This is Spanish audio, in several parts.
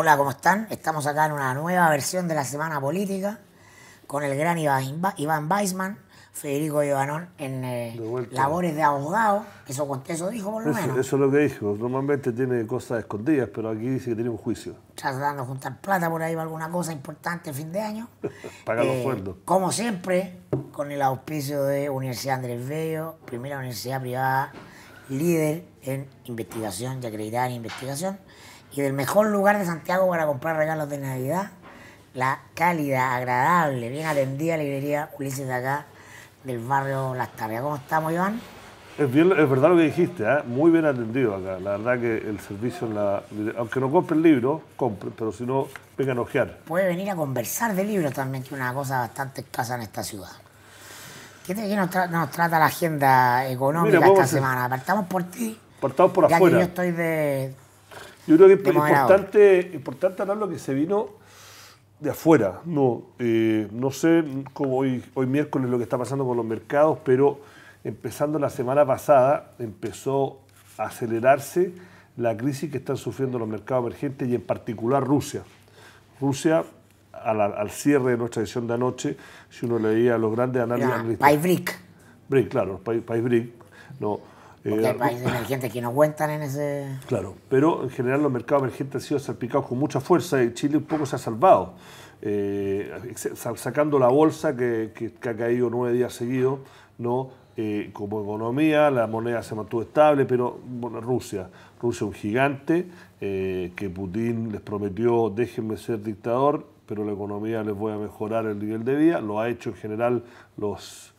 Hola, ¿cómo están? Estamos acá en una nueva versión de la Semana Política con el gran Iván Weisman, Federico Ivanón en eh, labores de abogado. Eso, dijo por lo eso, menos. Eso es lo que dijo. Normalmente tiene cosas escondidas, pero aquí dice que tiene un juicio. Tratando de juntar plata por ahí para alguna cosa importante fin de año. Pagar los eh, sueldos. Como siempre, con el auspicio de Universidad Andrés Bello, primera universidad privada líder en investigación y acreditada en investigación y del mejor lugar de Santiago para comprar regalos de Navidad, la cálida, agradable, bien atendida librería Ulises de acá, del barrio Las Tarras. ¿Cómo estamos, Iván? Es, es verdad lo que dijiste, ¿eh? muy bien atendido acá. La verdad que el servicio, en la, aunque no compre el libro, compre, pero si no, vengan a ojear. Puede venir a conversar de libros también, que es una cosa bastante escasa en esta ciudad. ¿Qué, nos, trata la agenda económica esta semana? Partamos por ti. Partamos por ya Que yo estoy de, yo creo que es importante, importante hablar lo que se vino de afuera. No, eh, no sé cómo hoy, hoy miércoles lo que está pasando con los mercados, pero empezando la semana pasada empezó a acelerarse la crisis que están sufriendo los mercados emergentes y en particular Rusia. Rusia, al, cierre de nuestra edición de anoche, si uno leía los grandes análisis... País BRIC. BRIC, claro, País, BRIC. No, porque eh, hay países emergentes que no cuentan en ese... Claro, pero en general los mercados emergentes han sido salpicados con mucha fuerza y Chile un poco se ha salvado, eh, sacando la bolsa que, ha caído nueve días seguidos, ¿no? Eh, como economía, la moneda se mantuvo estable, pero bueno, Rusia, Rusia un gigante que Putin les prometió déjenme ser dictador, pero la economía les voy a mejorar el nivel de vida, lo ha hecho en general los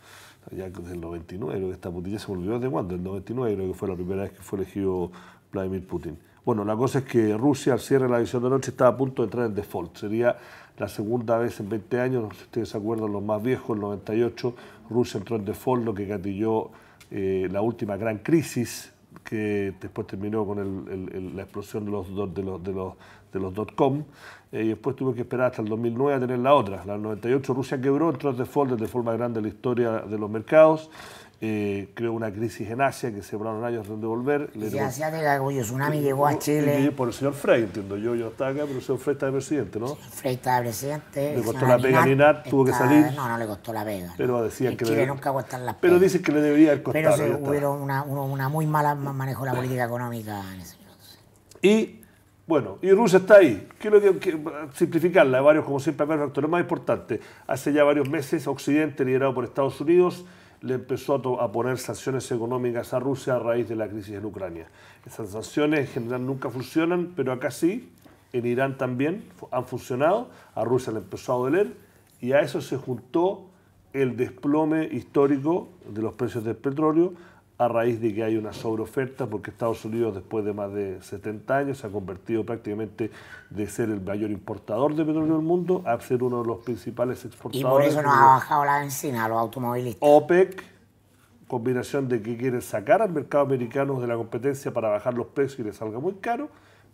ya desde el 99, esta putilla se volvió desde cuándo, el 99 creo que fue la primera vez que fue elegido Vladimir Putin. Bueno, la cosa es que Rusia al cierre de la edición de noche estaba a punto de entrar en default. Sería la segunda vez en 20 años, no sé si ustedes se acuerdan, los más viejos, el 98, Rusia entró en default, lo que gatilló eh, la última gran crisis que después terminó con la explosión de los, de de los de los dot-com, eh, y después tuve que esperar hasta el 2009 a tener la otra. La 98 Rusia quebró, entró en default de forma grande en la historia de los mercados. Eh, creó una crisis en Asia que se volaron años donde volver Y Asia el tsunami llegó a Chile. por el señor Frey, entiendo yo, yo estaba acá, pero el señor Frey estaba presidente, ¿no? Frey estaba presidente. Le costó la pega a tuvo que salir. No, no le costó la pega. Pero decían que Chile nunca las Pero dicen que le debería costar Pero se, hubo una, una, muy mala manejo de la política económica en ese momento Y bueno, y Rusia está ahí. Quiero simplificarla, varios, como siempre, varios factores más importante, Hace ya varios meses, Occidente, liderado por Estados Unidos, le empezó a, poner sanciones económicas a Rusia a raíz de la crisis en Ucrania. Esas sanciones en general nunca funcionan, pero acá sí, en Irán también han funcionado, a Rusia le empezó a doler y a eso se juntó el desplome histórico de los precios del petróleo, a raíz de que hay una sobreoferta, porque Estados Unidos después de más de 70 años se ha convertido prácticamente de ser el mayor importador de petróleo del mundo a ser uno de los principales exportadores. Y por eso nos ha bajado la benzina a los automovilistas. OPEC, combinación de que quieren sacar al mercado americano de la competencia para bajar los precios y les salga muy caro,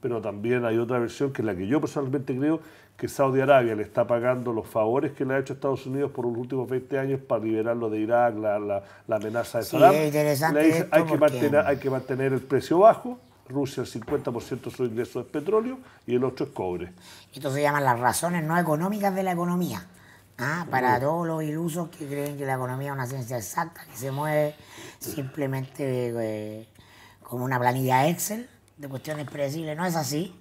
pero también hay otra versión que es la que yo personalmente creo que Saudi Arabia le está pagando los favores que le ha hecho Estados Unidos por los últimos 20 años para liberarlo de Irak, la, amenaza de Saddam. hay, que mantener, hay que mantener el precio bajo, Rusia el 50% de su ingreso es petróleo y el otro es cobre. Esto se llaman las razones no económicas de la economía. ¿ah? para mm. todos los ilusos que creen que la economía es una ciencia exacta, que se mueve simplemente eh, como una planilla Excel, de cuestiones predecibles no es así.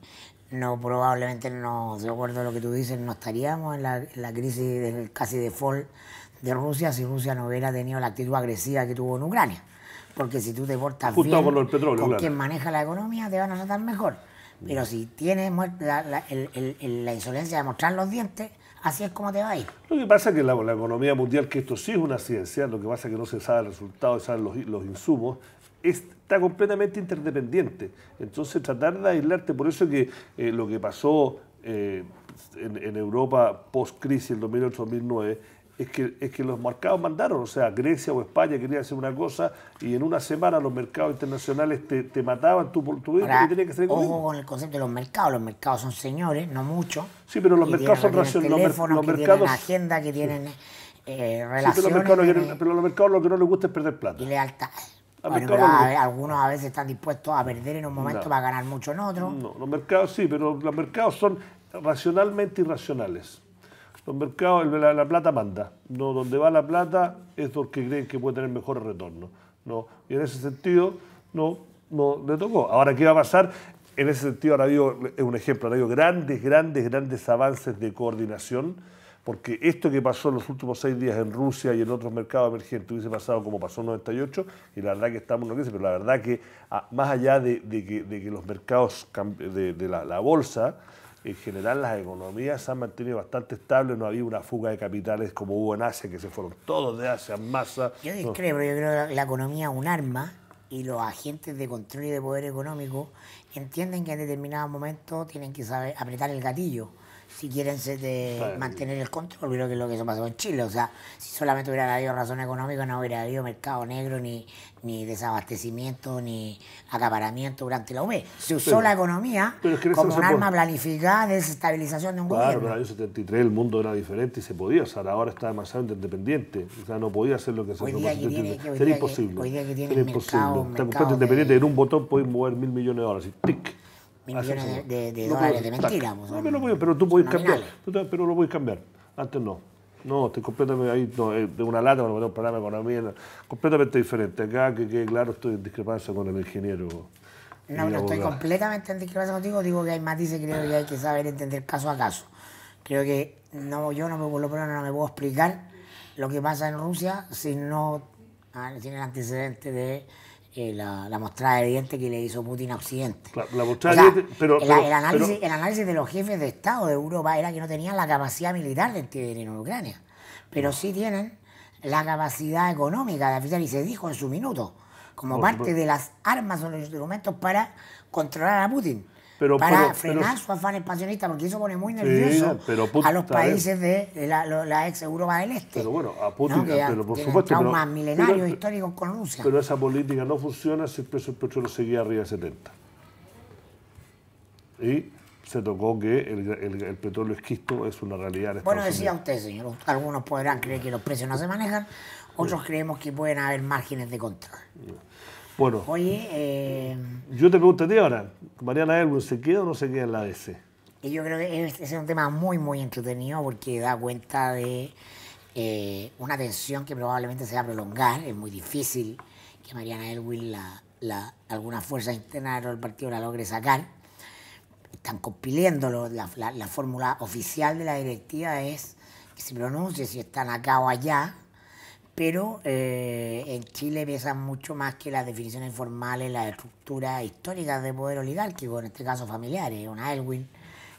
No, probablemente no, de acuerdo a lo que tú dices, no estaríamos en la, crisis de, casi default de Rusia si Rusia no hubiera tenido la actitud agresiva que tuvo en Ucrania. Porque si tú te portas bien con quien maneja la economía, te van a tratar mejor. Pero si tienes la, insolencia de mostrar los dientes, así es como te va a ir. Lo que pasa es que la, economía mundial, que esto sí es una ciencia, lo que pasa es que no se sabe el resultado, se saben los, los insumos, está completamente interdependiente. Entonces tratar de aislarte, por eso que eh, lo que pasó eh, en, Europa post-crisis, el 2008-2009, es que, es que los mercados mandaron, o sea, Grecia o España querían hacer una cosa y en una semana los mercados internacionales te, te mataban tu vida. que Ojo con el concepto de los mercados, los mercados son señores, no muchos. Sí, pero los mercados son racionales. Los, mercados. Tienen agenda, que tienen eh, relaciones. pero, los mercados, los mercados, lo que no les gusta es perder plata algunos a veces están dispuestos a perder en un momento para ganar mucho en otro. No, los mercados sí, pero los mercados son racionalmente irracionales. Los mercados, la, plata manda. No, donde va la plata es porque creen que puede tener mejor retorno No, y en ese sentido, no, no le tocó. Ahora, ¿qué va a pasar? En ese sentido, ahora digo, es un ejemplo, ha habido grandes, grandes, grandes avances de coordinación porque esto que pasó en los últimos seis días en Rusia y en otros mercados emergentes hubiese pasado como pasó en 98, y la verdad que estamos no dice, pero la verdad que ah, más allá de, que, los mercados de, la, bolsa, en general las economías se han mantenido bastante estables, no había una fuga de capitales como hubo en Asia, que se fueron todos de Asia en masa. Yo discrepo, yo creo que la economía es un arma y los agentes de control y de poder económico entienden que en determinado momento tienen que saber apretar el gatillo si quieren se de mantener el control, creo que es lo que eso pasó en Chile. O sea, si solamente hubiera habido razón económica, no hubiera habido mercado negro, ni, ni desabastecimiento, ni acaparamiento durante la UME. Se usó la economía como un arma planificada de desestabilización de un gobierno. Claro, pero en el año 73 el mundo era diferente y se podía usar. Ahora está demasiado independiente. O sea, no podía hacer lo que se hacía. Sería imposible. Que, hoy día que tiene mercado, mercado, Está completamente de... independiente. En un botón podéis mover mil millones de dólares. Y ¡tic! millones de, dólares de mentira. no, me pero tú puedes cambiar. Tú, pero lo puedes cambiar. Antes no. No, estoy completamente ahí, eh, de una lata para me un parámetro con la mía, completamente diferente. Acá que claro, estoy en discrepancia con el ingeniero. No, no estoy completamente en discrepancia contigo, digo que hay matices, creo que hay que saber entender caso a caso. Creo que no, yo no me, no me puedo explicar lo que pasa en Rusia si no tiene ah, el antecedente de eh, la, mostrada de dientes que le hizo Putin a Occidente. el, análisis, de los jefes de Estado de Europa era que no tenían la capacidad militar de intervenir en Ucrania, pero sí tienen la capacidad económica de afiliar, y se dijo en su minuto, como parte de las armas o los instrumentos para controlar a Putin para frenar su afán expansionista, porque eso pone muy nervioso a los ¿eh? países de, la, la, ex Europa del Este. Pero bueno, a Putin, ah, pero por supuesto. traumas milenarios históricos con Rusia. Pero esa política no funciona si el precio del petróleo seguía arriba de 70. Y se tocó que el, petróleo esquisto es una realidad. bueno, decía usted, señor, algunos podrán creer que los precios no se manejan, otros creemos que pueden haber márgenes de contra. Bueno. Oye, eh, yo te pregunto a ti ahora, ¿Mariana Elwin se queda o no se queda en la ADC? Y yo creo que es, es un tema muy, muy entretenido porque da cuenta de eh, una tensión que probablemente se va a prolongar. Es muy difícil que Mariana Elwin la, alguna fuerza interna del partido la logre sacar. Están compiliéndolo. La, la fórmula oficial de la directiva es que se pronuncie si están acá o allá pero eh, en Chile pesan mucho más que las definiciones formales, las estructuras históricas de poder oligárquico, en este caso familiares, eh, una Elwin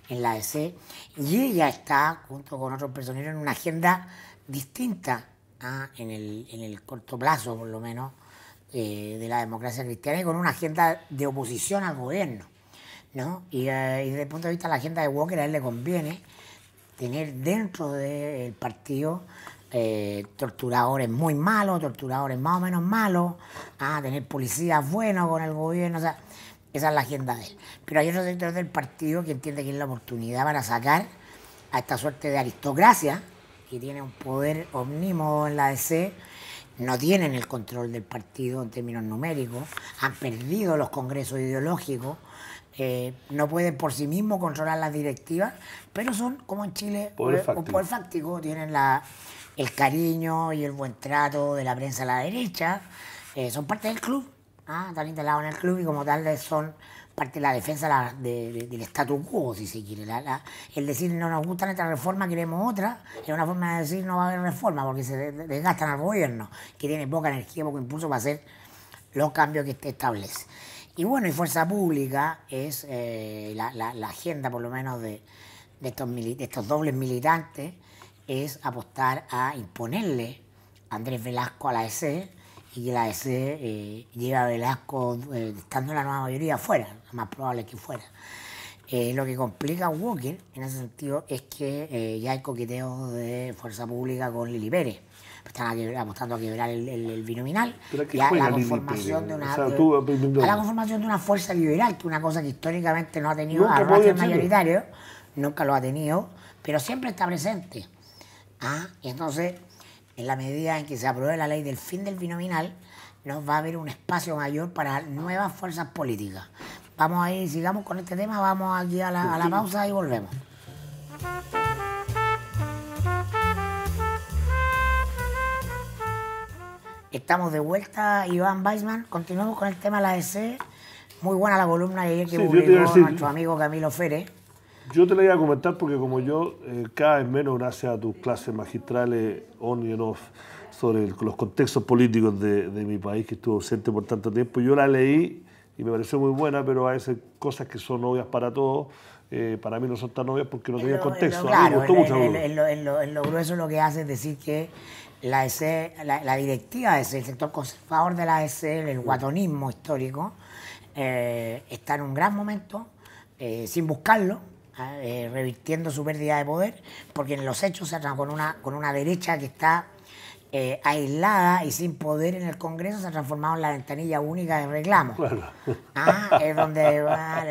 en la EC, y ella está, junto con otros personeros, en una agenda distinta ¿ah? en, el, corto plazo, por lo menos, eh, de la democracia cristiana, y con una agenda de oposición al gobierno. Y, desde el punto de vista de la agenda de Walker, a él le conviene tener dentro del partido eh, torturadores muy malos, torturadores más o menos malos, a tener policías buenos con el gobierno, o sea, esa es la agenda de él. Pero hay otros sectores del partido que entiende que es la oportunidad para sacar a esta suerte de aristocracia, que tiene un poder omnímodo en la DC, no tienen el control del partido en términos numéricos, han perdido los congresos ideológicos, eh, no pueden por sí mismos controlar las directivas, pero son, como en Chile, un poder fáctico, tienen la, el cariño y el buen trato de la prensa a la derecha, eh, son parte del club, ¿ah? están instalados en el club y como tal son parte de la defensa del status quo, si se quiere. el decir no nos gusta nuestra reforma, queremos otra, es una forma de decir no va a haber reforma porque se desgastan al gobierno, que tiene poca energía, poco impulso para hacer los cambios que este establece. Y bueno, y fuerza pública es eh, la, agenda por lo menos de, estos, de estos dobles militantes es apostar a imponerle a Andrés Velasco a la EC y que la EC eh, lleve a Velasco eh, estando en la nueva mayoría fuera, más probable que fuera. Eh, lo que complica a Walker en ese sentido es que ya hay coqueteos de fuerza pública con Lili Pérez. Están apostando a quebrar el, binominal y la, conformación de una, conformación de una fuerza liberal, que es una cosa que históricamente no ha tenido a mayoritario, nunca lo ha tenido, pero siempre está presente. ¿Ah? Y entonces, en la medida en que se apruebe la ley del fin del binominal, nos va a haber un espacio mayor para nuevas fuerzas políticas. Vamos a ir, sigamos con este tema, vamos aquí a la, pausa y volvemos. Estamos de vuelta, Iván Weisman. Continuamos con el tema de la EC. Muy buena la columna de ayer que publicó nuestro amigo Camilo Férez. Yo te la iba a comentar porque como yo, eh, cada vez menos, gracias a tus clases magistrales on y off, sobre los contextos políticos de, mi país, que estuvo ausente por tanto tiempo, yo la leí y me pareció muy buena, pero a veces cosas que son obvias para todos, eh, para mí no son tan novias porque no tenía contexto. Claro, En, lo, grueso lo que hace es decir que la, EC, la, directiva es e el sector conservador de la ESE, el guatonismo histórico, eh, está en un gran momento, sin buscarlo, eh, revirtiendo su pérdida de poder, porque en los hechos se con una, con una derecha que está eh, aislada y sin poder en el Congreso se ha transformado en la ventanilla única de reclamo. Ah, es donde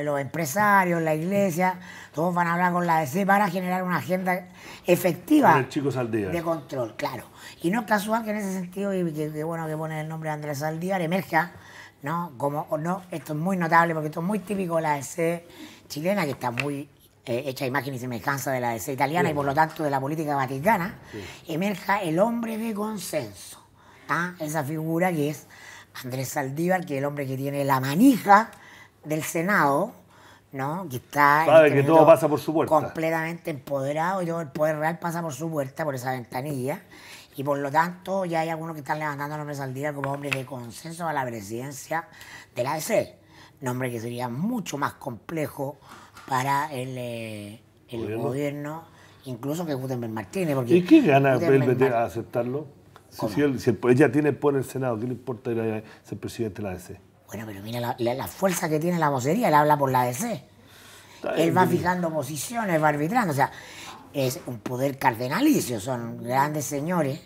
los empresarios, la iglesia, todos van a hablar con la DC para generar una agenda efectiva de control, claro. Y no es casual que en ese sentido, y que, bueno que pone el nombre de Andrés Saldívar, emerja, ¿no? Como, no, esto es muy notable porque esto es muy típico de la DC chilena, que está muy eh, hecha imagen y semejanza de la ADC italiana y por lo tanto de la política vaticana, emerja el hombre de consenso. Esa figura que es Andrés Saldívar, que es el hombre que tiene la manija del Senado, ¿no? Que está. Sabe que todo pasa por su puerta. Completamente empoderado y todo el poder real pasa por su puerta, por esa ventanilla. Y por lo tanto, ya hay algunos que están levantando el nombre de Saldívar como hombre de consenso a la presidencia de la DC. Nombre que sería mucho más complejo para el, eh, gobierno. incluso que Gutenberg Martínez. Porque ¿Y qué gana a aceptarlo? Si, ella tiene por el Senado, ¿qué le importa ser presidente de la ADC? Bueno, pero mira la, fuerza que tiene la vocería, él habla por la ADC. él va fijando posiciones, va arbitrando, o sea, es un poder cardenalicio, son grandes señores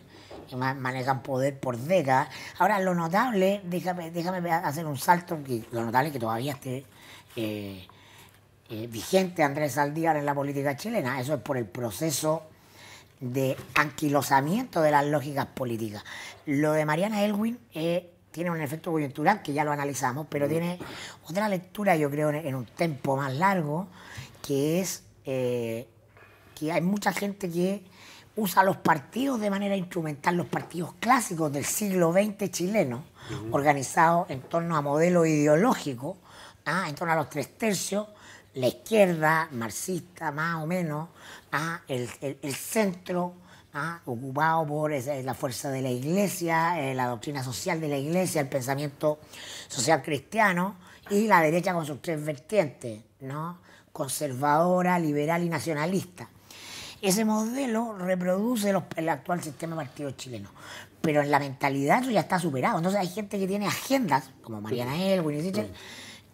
que manejan poder por décadas. Ahora, lo notable, déjame, déjame hacer un salto, que lo notable es que todavía esté eh, eh, vigente Andrés Saldívar en la política chilena. Eso es por el proceso de anquilosamiento de las lógicas políticas. Lo de Mariana Elwin eh, tiene un efecto coyuntural que ya lo analizamos, pero mm. tiene otra lectura, yo creo, en, un tiempo más largo, que es eh, que hay mucha gente que usa los partidos de manera instrumental, los partidos clásicos del siglo XX chileno, organizados en torno a modelos ideológicos, ¿ah? en torno a los tres tercios, la izquierda marxista más o menos a ¿ah? el, centro ¿ah? ocupado por la fuerza de la iglesia, eh, la doctrina social de la iglesia, el pensamiento social cristiano y la derecha con sus tres vertientes, ¿no? conservadora, liberal y nacionalista. Ese modelo reproduce el actual sistema partido chileno, pero en la mentalidad ya está superado. Entonces hay gente que tiene agendas, como Mariana Elwin y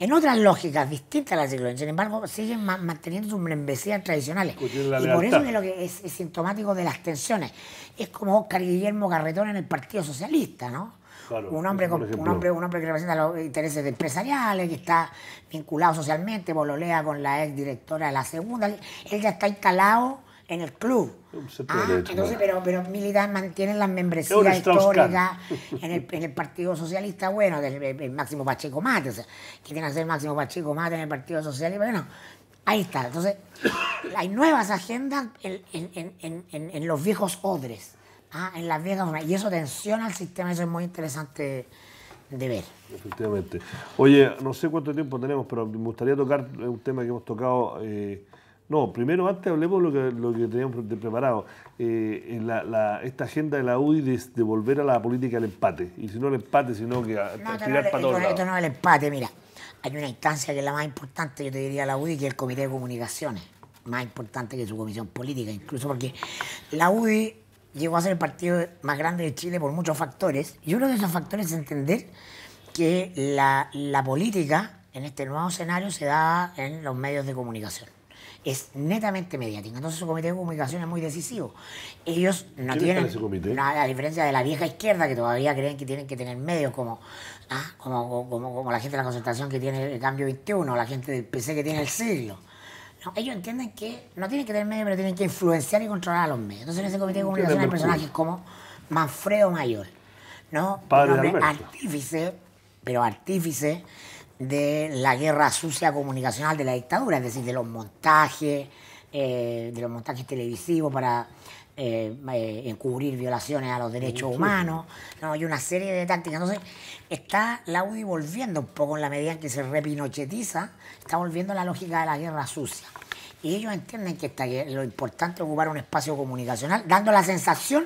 en otras lógicas distintas a la ciclovía. Sin embargo, siguen manteniendo sus membresías tradicionales. Y por eso es lo que es, sintomático de las tensiones. Es como Oscar Guillermo Carretón en el Partido Socialista, ¿no? un, hombre un, hombre, que representa los intereses empresariales, que está vinculado socialmente, bololea con la ex directora de la segunda. Él ya está instalado en el club. Ah, pero, pero mantienen las membresías en el, Partido Socialista, bueno, del el Máximo Pacheco Mate, o sea, que hacer Máximo Pacheco Mate en el Partido Socialista, bueno, ahí está. Entonces, hay nuevas agendas en, los viejos odres, ah, en las viejas, y eso tensiona el sistema, eso es muy interesante de ver. Efectivamente. Oye, no sé cuánto tiempo tenemos, pero me gustaría tocar un tema que hemos tocado... Eh, no, primero antes hablemos lo que, lo que teníamos preparado. Eh, esta agenda de la UDI de, de, volver a la política del empate. Y si no el empate, sino que a, no, tirar no, para todos. Esto no es el empate, mira. Hay una instancia que es la más importante, yo te diría, la UDI, que es el Comité de Comunicaciones. Más importante que su comisión política, incluso porque la UDI llegó a ser el partido más grande de Chile por muchos factores. Y uno de esos factores es entender que la política en este nuevo escenario se da en los medios de comunicación es netamente mediático. Entonces su comité de comunicación es muy decisivo. Ellos no tienen nada, a diferencia de la vieja izquierda que todavía creen que tienen que tener medios como, ¿ah? como, la gente de la concentración que tiene el cambio 21, la gente del PC que tiene el siglo. ellos entienden que no tienen que tener medios, pero tienen que influenciar y controlar a los medios. Entonces en ese comité de comunicación hay personajes como Manfredo Mayor, ¿no? un artífice, pero artífice de la guerra sucia comunicacional de la dictadura, es decir, de los montajes, eh, de los montajes televisivos para eh, eh, encubrir violaciones a los derechos humanos, no, y una serie de tácticas. Entonces, está la UDI volviendo un poco en la medida en que se repinochetiza, está volviendo la lógica de la guerra sucia. Y ellos entienden que está, lo importante es ocupar un espacio comunicacional, dando la sensación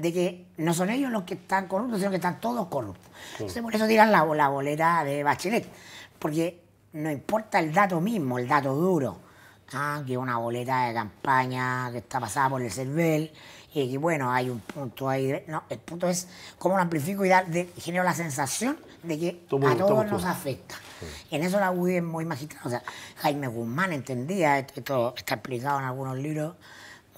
de que no son ellos los que están corruptos, sino que están todos corruptos. Entonces, por eso tiran la, boleta de Bachelet, porque no importa el dato mismo, el dato duro, ah, que una boleta de campaña que está pasada por el CERVEL, y que bueno, hay un punto ahí. no, el punto es cómo lo amplifico y de, genero la sensación de que a todos nos afecta. En eso la UDI es muy magistral. O sea, Jaime Guzmán entendía, esto está explicado en algunos libros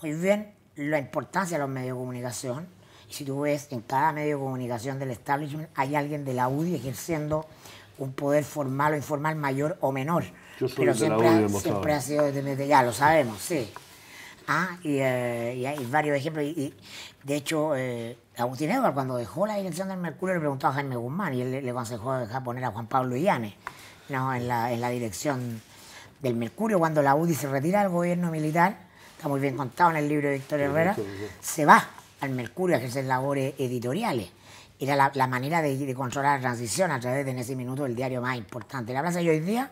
muy bien, la importancia de los medios de comunicación. Y si tú ves en cada medio de comunicación del establishment, hay alguien de la UDI ejerciendo un poder formal o informal mayor o menor. Yo soy Pero siempre, la UDI, ha, siempre ha sido desde, ya, lo sabemos, sí. Ah, y, eh, hay varios ejemplos. Y, de hecho, eh, Agustín Edward, cuando dejó la dirección del Mercurio, le preguntó a Jaime Guzmán y él le, consejó aconsejó dejar poner a Juan Pablo Illanes no, en, la, en la dirección del Mercurio. Cuando la UDI se retira del gobierno militar, está muy bien contado en el libro de Victoria Herrera, se va al Mercurio a ejercer labores editoriales. Era la, manera de, de, controlar la transición a través de en ese minuto el diario más importante. La plaza que hoy día,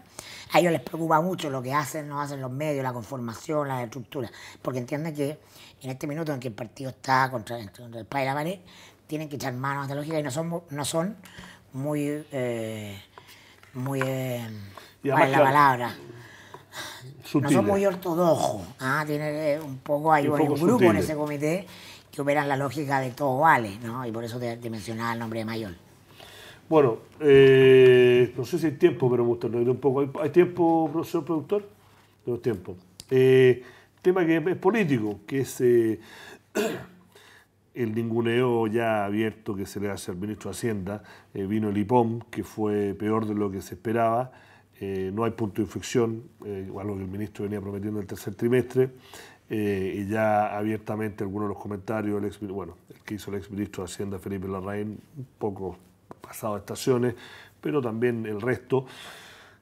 a ellos les preocupa mucho lo que hacen, no hacen los medios, la conformación, la estructura. porque entienden que en este minuto en que el partido está contra, el país de la pared, tienen que echar manos a la lógica y no son, no son muy... Eh, muy... Eh, la palabra? No son muy ortodoxos. ¿ah? un poco, hay un, grupo en ese comité que operan la lógica de todo vale, ¿no? Y por eso te, mencionaba el nombre de Mayol. Bueno, eh, no sé si hay tiempo, pero me gustaría un poco. ¿Hay, tiempo, profesor productor? tengo tiempo. Eh, tema que es político, que es eh, el ninguneo ya abierto que se le hace al ministro de Hacienda. vino el IPOM, que fue peor de lo que se esperaba. Eh, no hay punto de inflexión, ...igual eh, algo que el ministro venía prometiendo en el tercer trimestre, eh, y ya abiertamente algunos de los comentarios, el ex, bueno, el que hizo el ex ministro de Hacienda, Felipe Larraín, un poco pasado de estaciones, pero también el resto,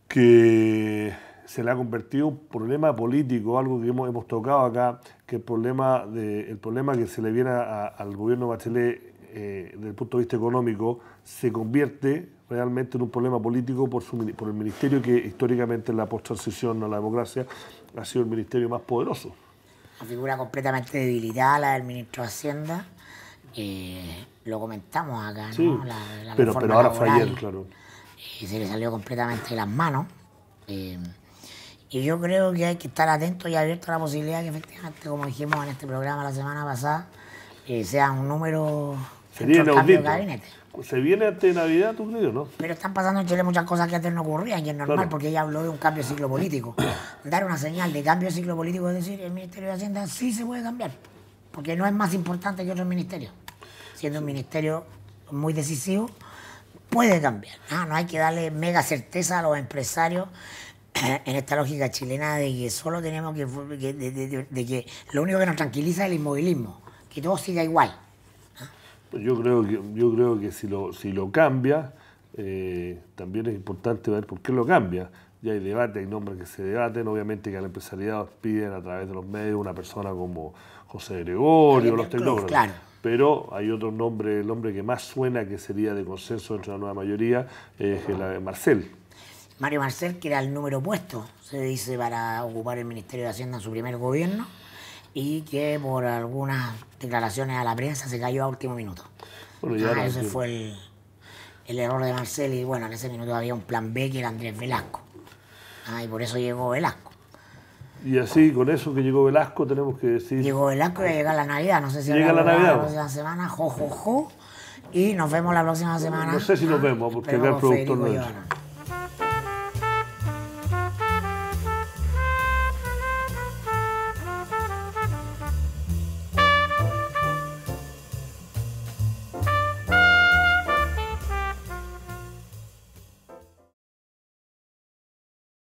que se le ha convertido un problema político, algo que hemos, tocado acá, que el problema, problema que se le viene al gobierno Bachelet desde el punto de vista económico se convierte realmente en un problema político por, por el ministerio que históricamente en la post-transición a la democracia ha sido el ministerio más poderoso. Una figura completamente debilitada, la del ministro de Hacienda. lo comentamos acá, ¿no? pero, ahora fue ayer, claro. Y se le salió completamente de las manos. Eh, y yo creo que hay que estar atento y abierto a la posibilidad que efectivamente, como dijimos en este programa la semana pasada, eh, sea un número se viene ¿Se viene antes Navidad, tú crees, no? Pero están pasando en Chile muchas cosas que antes no ocurrían y es normal porque ella habló de un cambio de ciclo político. Dar una señal de cambio de ciclo político es decir, el Ministerio de Hacienda sí se puede cambiar porque no es más importante que otros ministerios. Siendo un ministerio muy decisivo, puede cambiar. No, hay que darle mega certeza a los empresarios en esta lógica chilena de que solo tenemos que, de que lo único que nos tranquiliza es el inmovilismo, que todo siga igual. Pues yo creo que, yo creo que si, lo, si lo cambia, eh, también es importante ver por qué lo cambia. Ya hay debate, hay nombres que se debaten, obviamente que la empresariado piden a través de los medios una persona como José Gregorio, los tecnólogos. Pero hay otro nombre, el nombre que más suena que sería de consenso entre la nueva mayoría, es el de eh, Marcel. Mario Marcel, que era el número puesto, se dice, para ocupar el Ministerio de Hacienda en su primer gobierno, y que por algunas declaraciones a la prensa, se cayó a último minuto. Ah, ese fue el, error de Marceli. y bueno, en ese minuto había un plan B que era Andrés Velasco. Ah, y por eso llegó Velasco. Y así, con eso que llegó Velasco, tenemos que decir... Llegó Velasco y llega la Navidad, no sé si llega la, la Navidad. la próxima semana, jo, y nos vemos la próxima semana. No sé si nos vemos, porque acá el productor no